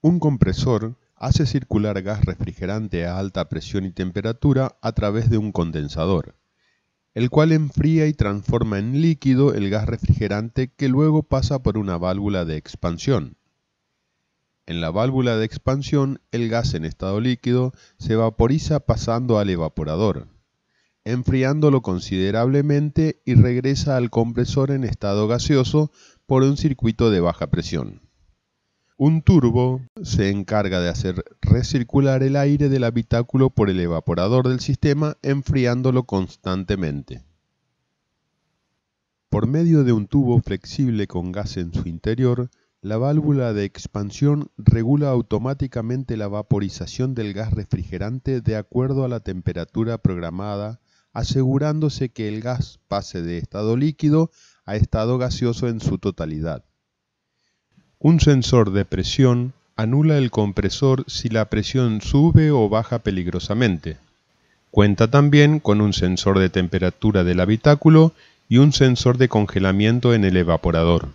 Un compresor hace circular gas refrigerante a alta presión y temperatura a través de un condensador, el cual enfría y transforma en líquido el gas refrigerante que luego pasa por una válvula de expansión. En la válvula de expansión, el gas en estado líquido se vaporiza pasando al evaporador, enfriándolo considerablemente y regresa al compresor en estado gaseoso por un circuito de baja presión. Un turbo se encarga de hacer recircular el aire del habitáculo por el evaporador del sistema enfriándolo constantemente. Por medio de un tubo flexible con gas en su interior, la válvula de expansión regula automáticamente la vaporización del gas refrigerante de acuerdo a la temperatura programada, asegurándose que el gas pase de estado líquido a estado gaseoso en su totalidad. Un sensor de presión anula el compresor si la presión sube o baja peligrosamente. Cuenta también con un sensor de temperatura del habitáculo y un sensor de congelamiento en el evaporador.